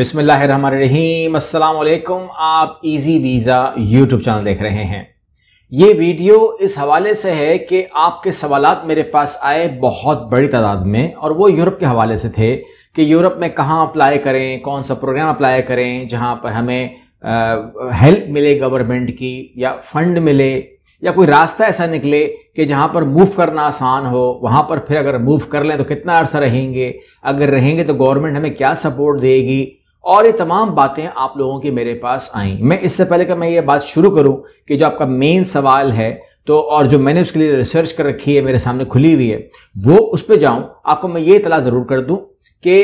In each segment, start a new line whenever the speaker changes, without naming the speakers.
अस्सलाम अल्लाम आप इजी वीज़ा यूट्यूब चैनल देख रहे हैं ये वीडियो इस हवाले से है कि आपके सवाल मेरे पास आए बहुत बड़ी तादाद में और वो यूरोप के हवाले से थे कि यूरोप में कहाँ अप्लाई करें कौन सा प्रोग्राम अप्लाई करें जहाँ पर हमें हेल्प मिले गवर्नमेंट की या फंड मिले या कोई रास्ता ऐसा निकले कि जहाँ पर मूव करना आसान हो वहाँ पर फिर अगर मूव कर लें तो कितना अर्सा रहेंगे अगर रहेंगे तो गवर्नमेंट हमें क्या सपोर्ट देगी और ये तमाम बातें आप लोगों की मेरे पास आई मैं इससे पहले कि मैं ये बात शुरू करूं कि जो आपका मेन सवाल है तो और जो मैंने उसके लिए रिसर्च कर रखी है मेरे सामने खुली हुई है वो उस पर जाऊं आपको मैं ये इतला ज़रूर कर दूं कि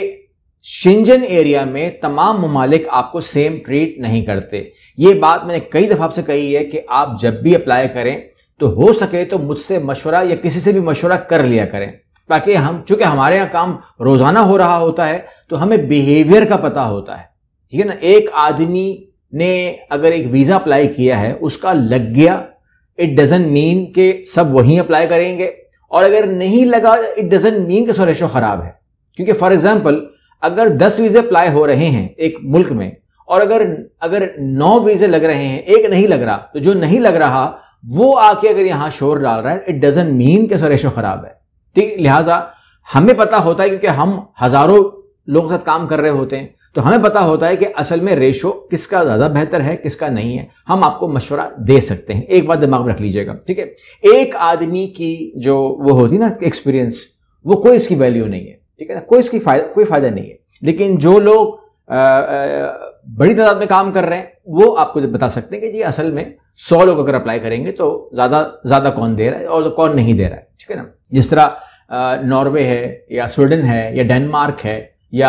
शिंजन एरिया में तमाम ममालिक आपको सेम ट्रीट नहीं करते ये बात मैंने कई दफ़ा आपसे कही है कि आप जब भी अप्लाई करें तो हो सके तो मुझसे मशवरा या किसी से भी मशवरा कर लिया करें ताकि हम चूंकि हमारे यहाँ काम रोजाना हो रहा होता है तो हमें बिहेवियर का पता होता है ठीक है ना एक आदमी ने अगर एक वीज़ा अप्लाई किया है उसका लग गया इट डजेंट मीन के सब वहीं अप्लाई करेंगे और अगर नहीं लगा इट डजेंट मीन के सोरेशो ख़राब है क्योंकि फॉर एग्जाम्पल अगर दस वीज़े अप्लाई हो रहे हैं एक मुल्क में और अगर अगर नौ वीज़े लग रहे हैं एक नहीं लग रहा तो जो नहीं लग रहा वो आके अगर यहां शोर डाल रहा है इट डजेंट मीन के सोरेशो ख़राब है ठीक लिहाजा हमें पता होता है क्योंकि हम हजारों लोगों के साथ काम कर रहे होते हैं तो हमें पता होता है कि असल में रेशो किसका ज़्यादा बेहतर है किसका नहीं है हम आपको मशवरा दे सकते हैं एक बात दिमाग में रख लीजिएगा ठीक है एक आदमी की जो वो होती है ना एक्सपीरियंस वो कोई इसकी वैल्यू नहीं है ठीक है ना कोई इसकी फायदा कोई फायदा नहीं है लेकिन जो लोग बड़ी तादाद में काम कर रहे हैं वो आपको बता सकते हैं कि जी असल में सौ लोग अगर अप्लाई करेंगे तो ज़्यादा ज़्यादा कौन दे रहा है और कौन नहीं दे रहा है ठीक है ना जिस तरह नॉर्वे है या स्वीडन है या डेनमार्क है या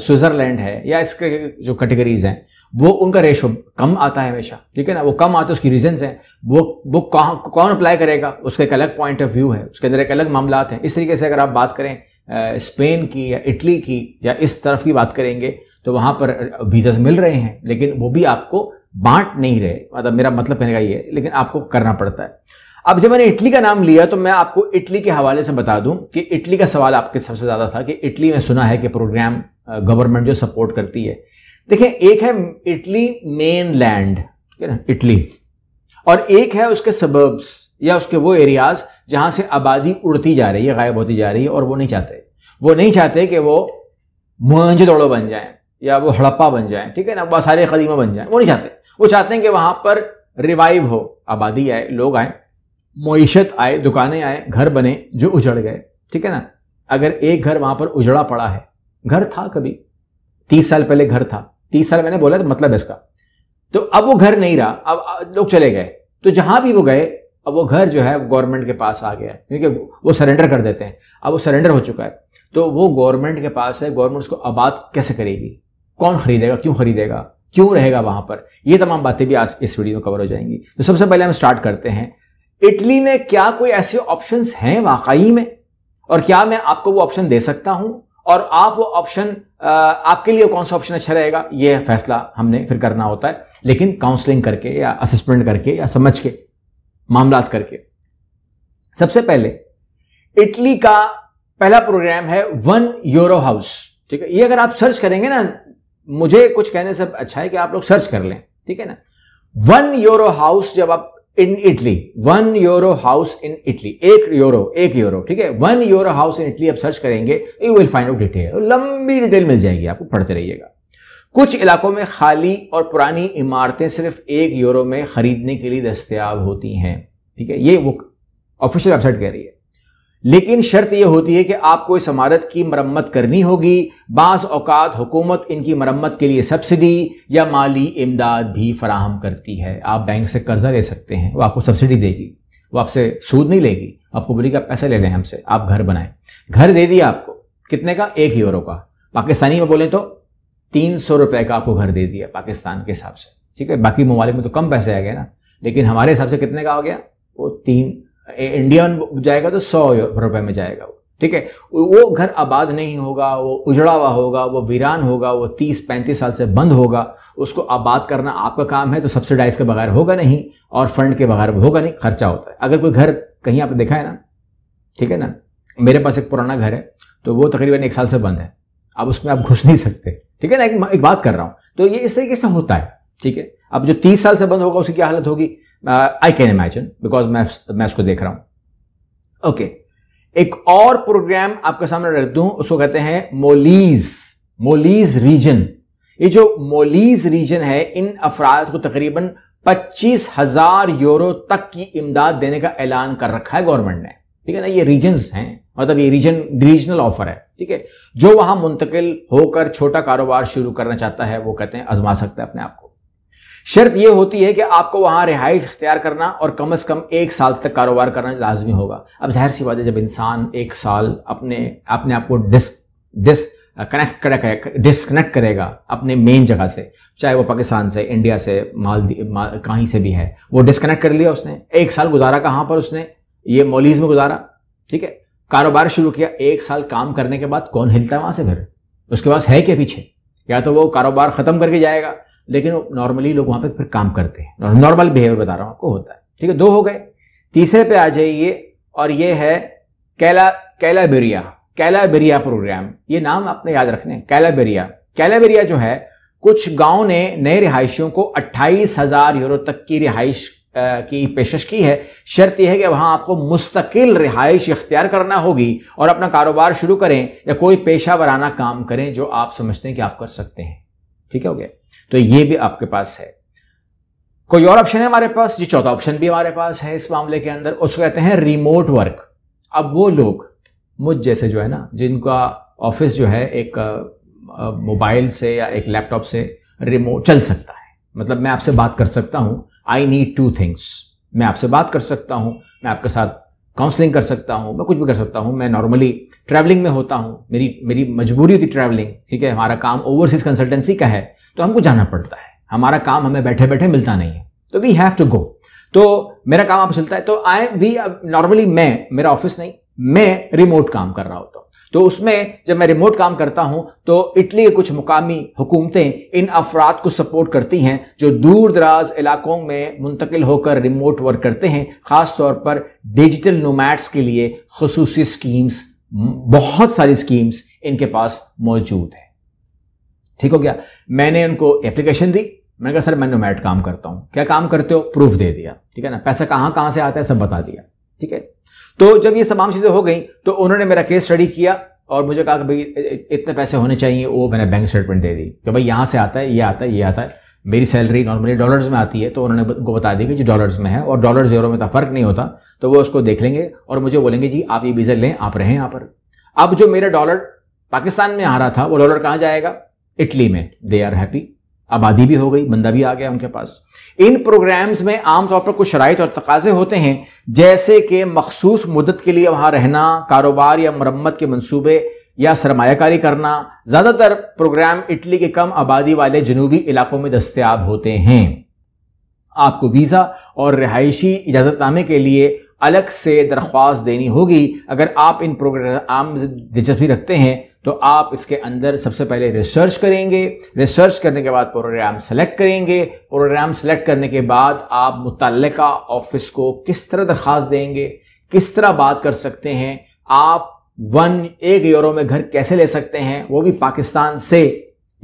स्विट्ज़रलैंड है या इसके जो कैटेगरीज हैं वो उनका रेशो कम आता है हमेशा ठीक है ना वो कम आता है उसकी रीजंस हैं वो वो कौन कौन अप्लाई करेगा उसका एक अलग पॉइंट ऑफ व्यू है उसके अंदर एक अलग मामला हैं इस तरीके से अगर आप बात करें स्पेन की या इटली की या इस तरफ की बात करेंगे तो वहाँ पर वीज़ाज मिल रहे हैं लेकिन वो भी आपको बांट नहीं रहे मतलब मेरा मतलब कहने का ये लेकिन आपको करना पड़ता है अब जब मैंने इटली का नाम लिया तो मैं आपको इटली के हवाले से बता दूं कि इटली का सवाल आपके सबसे ज़्यादा था कि इटली में सुना है कि प्रोग्राम गवर्नमेंट जो सपोर्ट करती है देखें एक है इटली मेन लैंड ठीक है ना इटली और एक है उसके सबर्ब्स या उसके वो एरियाज जहां से आबादी उड़ती जा रही है गायब होती जा रही है और वो नहीं चाहते वो नहीं चाहते कि वो मुंज दौड़ो बन जाए या वो हड़प्पा बन जाए ठीक है ना वह सारे कदीमा बन जाए वो नहीं चाहते वो चाहते हैं कि वहां पर रिवाइव हो आबादी आए लोग आए मीशत आए दुकानें आए घर बने जो उजड़ गए ठीक है ना अगर एक घर वहां पर उजड़ा पड़ा है घर था कभी तीस साल पहले घर था तीस साल मैंने बोला तो मतलब इसका तो अब वो घर नहीं रहा अब लोग चले गए तो जहां भी वो गए अब वो घर जो है गवर्नमेंट के पास आ गया क्योंकि वो सरेंडर कर देते हैं अब वो सरेंडर हो चुका है तो वो गवर्नमेंट के पास है गवर्नमेंट उसको आबाद कैसे करेगी कौन खरीदेगा क्यों खरीदेगा क्यों रहेगा वहां पर ये तमाम बातें भी आज इस वीडियो में कवर हो जाएंगी तो सबसे पहले हम स्टार्ट करते हैं इटली में क्या कोई ऐसे ऑप्शंस हैं वाकई में और क्या मैं आपको वो ऑप्शन दे सकता हूं और आप वो ऑप्शन आपके लिए कौन सा ऑप्शन अच्छा रहेगा ये फैसला हमने फिर करना होता है लेकिन काउंसलिंग करके या असेसमेंट करके या समझ के मामला करके सबसे पहले इटली का पहला प्रोग्राम है वन यूरो हाउस ठीक है ये अगर आप सर्च करेंगे ना मुझे कुछ कहने से अच्छा है कि आप लोग सर्च कर लें ठीक है ना वन यूरो हाउस जब आप in Italy one euro house in Italy एक यूरो एक यूरो ठीक है one euro house in Italy आप सर्च करेंगे you will find out detail लंबी डिटेल मिल जाएगी आपको पढ़ते रहिएगा कुछ इलाकों में खाली और पुरानी इमारतें सिर्फ एक यूरो में खरीदने के लिए दस्तियाब होती हैं ठीक है ये वो ऑफिशियल वेबसाइट कह रही है लेकिन शर्त यह होती है कि आपको इस इमारत की मरम्मत करनी होगी बास औकात हुकूमत इनकी मरम्मत के लिए सब्सिडी या माली इमदाद भी फराहम करती है आप बैंक से कर्जा ले सकते हैं वो आपको सब्सिडी देगी वो आपसे सूद नहीं लेगी आपको बोली का पैसे ले लें हमसे आप घर बनाए घर दे दिया आपको कितने का एक यूरो का पाकिस्तानी में बोले तो तीन सौ का आपको घर दे दिया पाकिस्तान के हिसाब से ठीक है बाकी ममालिक में तो कम पैसे आ गए ना लेकिन हमारे हिसाब से कितने का हो गया वो तीन इंडियन जाएगा तो सौ रुपए में जाएगा ठीक है वो घर आबाद नहीं होगा वो उजड़ा हुआ होगा वो वीरान होगा वो तीस पैंतीस साल से बंद होगा उसको आबाद करना आपका काम है तो सब्सिडाइज के बगैर होगा नहीं और फंड के बगैर होगा नहीं खर्चा होता है अगर कोई घर कहीं आपने देखा है ना ठीक है ना मेरे पास एक पुराना घर है तो वो तकरीबन एक साल से बंद है अब उसमें आप घुस नहीं सकते ठीक है ना एक, एक बात कर रहा हूं तो ये इस तरीके से होता है ठीक है अब जो तीस साल से बंद होगा उसकी क्या हालत होगी आई कैन इमेजिन बिकॉज मैं मैं उसको देख रहा हूं ओके okay. एक और प्रोग्राम आपके सामने रख दू उसको कहते हैं मोलीज मोलीज रीजन ये जो मोलीज रीजन है इन अफराद को तकरीबन पच्चीस हजार यूरो तक की इमदाद देने का ऐलान कर रखा है गवर्नमेंट ने ठीक है ना ये रीजन हैं मतलब ये रीजन रीजनल ऑफर है ठीक है जो वहां मुंतकिल होकर छोटा कारोबार शुरू करना चाहता है वो कहते हैं आजमा सकते हैं अपने आप को शर्त यह होती है कि आपको वहां रिहाइश अख्तियार करना और कम अज़ कम एक साल तक कारोबार करना लाजमी होगा अब जाहिर सी बात है जब इंसान एक साल अपने अपने आप को डिस डिस कनेक्ट कर डिसकनेक्ट करेगा अपने मेन जगह से चाहे वो पाकिस्तान से इंडिया से मालदीव माल, कहीं से भी है वो डिसकनेक्ट कर लिया उसने एक साल गुजारा कहाँ पर उसने ये मोलीज में गुजारा ठीक है कारोबार शुरू किया एक साल काम करने के बाद कौन हिलता है वहां से फिर उसके पास है क्या पीछे या तो वो कारोबार ख़त्म करके जाएगा लेकिन नॉर्मली लोग वहां पर फिर काम करते हैं नॉर्मल बिहेवियर बता रहा हूं आपको होता है ठीक है दो हो गए तीसरे पे आ जाइए और ये है कैला कैलाबेरिया कैलाबेरिया प्रोग्राम ये नाम आपने याद रखने कैलाबेरिया कैलाबेरिया जो है कुछ गांव ने नए रिहायशियों को अट्ठाईस हजार यूरो तक की रिहाइश की पेशकश की है शर्त यह है कि वहां आपको मुस्तकिल रिहाइश इख्तियार करना होगी और अपना कारोबार शुरू करें या कोई पेशा वराना काम करें जो आप समझते हैं कि आप कर सकते हैं ठीक है हो गया तो ये भी आपके पास है कोई और ऑप्शन है हमारे पास ये चौथा ऑप्शन भी हमारे पास है इस मामले के अंदर उसको कहते हैं रिमोट वर्क अब वो लोग मुझ जैसे जो है ना जिनका ऑफिस जो है एक मोबाइल से या एक लैपटॉप से रिमोट चल सकता है मतलब मैं आपसे बात कर सकता हूं आई नीड टू थिंग्स मैं आपसे बात कर सकता हूं मैं आपके साथ काउंसलिंग कर सकता हूँ मैं कुछ भी कर सकता हूँ मैं नॉर्मली ट्रैवलिंग में होता हूँ मेरी मेरी मजबूरी होती ट्रैवलिंग ठीक है हमारा काम ओवरसीज कंसल्टेंसी का है तो हमको जाना पड़ता है हमारा काम हमें बैठे बैठे मिलता नहीं है तो वी हैव टू गो तो मेरा काम आप चलता है तो आई वी नॉर्मली मैं मेरा ऑफिस नहीं मैं रिमोट काम कर रहा होता हूं तो उसमें जब मैं रिमोट काम करता हूं तो इटली के कुछ मुकामी हुकूमतें इन अफराद को सपोर्ट करती हैं जो दूर दराज इलाकों में मुंतकिल होकर रिमोट वर्क करते हैं खासतौर पर डिजिटल नोमैट्स के लिए खसूसी स्कीम्स बहुत सारी स्कीम्स इनके पास मौजूद है ठीक हो गया मैंने उनको एप्लीकेशन दी मैंने कहा सर मैं नोमैट काम करता हूँ क्या काम करते हो प्रूफ दे दिया ठीक है ना पैसा कहाँ कहाँ से आता है सब बता दिया ठीक है तो जब ये तमाम चीज़ें हो गई तो उन्होंने मेरा केस स्टडी किया और मुझे कहा कि भाई इतने पैसे होने चाहिए वो मैंने बैंक स्टेटमेंट दे दी कि भाई यहां से आता है ये आता है ये आता है मेरी सैलरी नॉर्मली डॉलर्स में आती है तो उन्होंने को बता दिया कि जो डॉलर्स में है और डॉलर जीरो में तो फर्क नहीं होता तो वो उसको देख लेंगे और मुझे बोलेंगे जी आप ये वीज़ा लें आप रहें यहां पर अब जो मेरा डॉलर पाकिस्तान में आ रहा था वो डॉलर कहाँ जाएगा इटली में दे आर हैप्पी आबादी भी हो गई बंदा भी आ गया उनके पास इन प्रोग्राम्स में आमतौर पर कुछ शराइ और तकाजे होते हैं जैसे कि मखसूस मुदत के लिए वहां रहना कारोबार या मरम्मत के मनसूबे या सरमाकारी करना ज़्यादातर प्रोग्राम इटली के कम आबादी वाले जनूबी इलाकों में दस्तियाब होते हैं आपको वीज़ा और रिहायशी इजाज़तनामे के लिए अलग से दरख्वास्त देनी होगी अगर आप इन प्रोग्राम दिलचस्पी रखते हैं तो आप इसके अंदर सबसे पहले रिसर्च करेंगे रिसर्च करने के बाद प्रोग्राम सेलेक्ट करेंगे प्रोग्राम सेलेक्ट करने के बाद आप मुतल ऑफिस को किस तरह दरख्वास्त देंगे किस तरह बात कर सकते हैं आप वन एक यूरो में घर कैसे ले सकते हैं वो भी पाकिस्तान से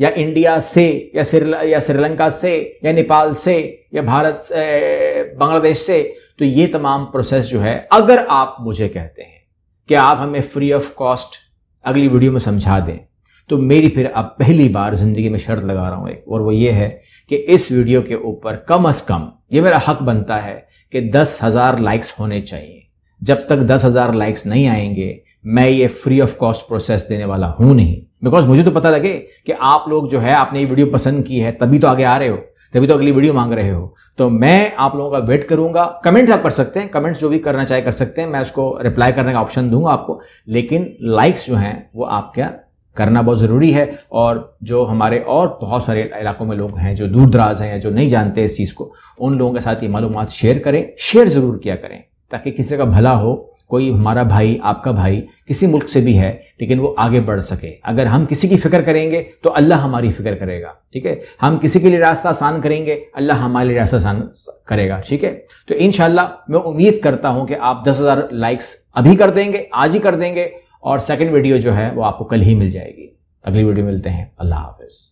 या इंडिया से या श्रील या श्रीलंका से या नेपाल से या भारत से बांग्लादेश से तो ये तमाम प्रोसेस जो है अगर आप मुझे कहते हैं कि आप हमें फ्री ऑफ कॉस्ट अगली वीडियो में समझा दें तो मेरी फिर अब पहली बार ज़िंदगी में शर्त लगा रहा हूं एक और वो ये है कि इस वीडियो के ऊपर कम अज़ कम ये मेरा हक बनता है कि दस हज़ार लाइक्स होने चाहिए जब तक दस हज़ार लाइक्स नहीं आएंगे मैं ये फ्री ऑफ कॉस्ट प्रोसेस देने वाला हूं नहीं बिकॉज मुझे तो पता लगे कि आप लोग जो है आपने ये वीडियो पसंद की है तभी तो आगे आ रहे हो तभी तो अगली वीडियो मांग रहे हो तो मैं आप लोगों का वेट करूंगा कमेंट्स आप कर सकते हैं कमेंट्स जो भी करना चाहे कर सकते हैं मैं उसको रिप्लाई करने का ऑप्शन दूंगा आपको लेकिन लाइक्स जो हैं वो आपका करना बहुत ज़रूरी है और जो हमारे और बहुत सारे इलाकों में लोग हैं जो दूर दराज हैं या जो नहीं जानते इस चीज़ को उन लोगों के साथ ये मालूम शेयर करें शेयर ज़रूर किया करें ताकि किसी का भला हो कोई हमारा भाई आपका भाई किसी मुल्क से भी है लेकिन वो आगे बढ़ सके अगर हम किसी की फिक्र करेंगे तो अल्लाह हमारी फिक्र करेगा ठीक है हम किसी के लिए रास्ता आसान करेंगे अल्लाह हमारे लिए रास्ता आसान करेगा ठीक है तो इन मैं उम्मीद करता हूँ कि आप दस हज़ार लाइक्स अभी कर देंगे आज ही कर देंगे और सेकेंड वीडियो जो है वो आपको कल ही मिल जाएगी अगली वीडियो मिलते हैं अल्लाह हाफिज़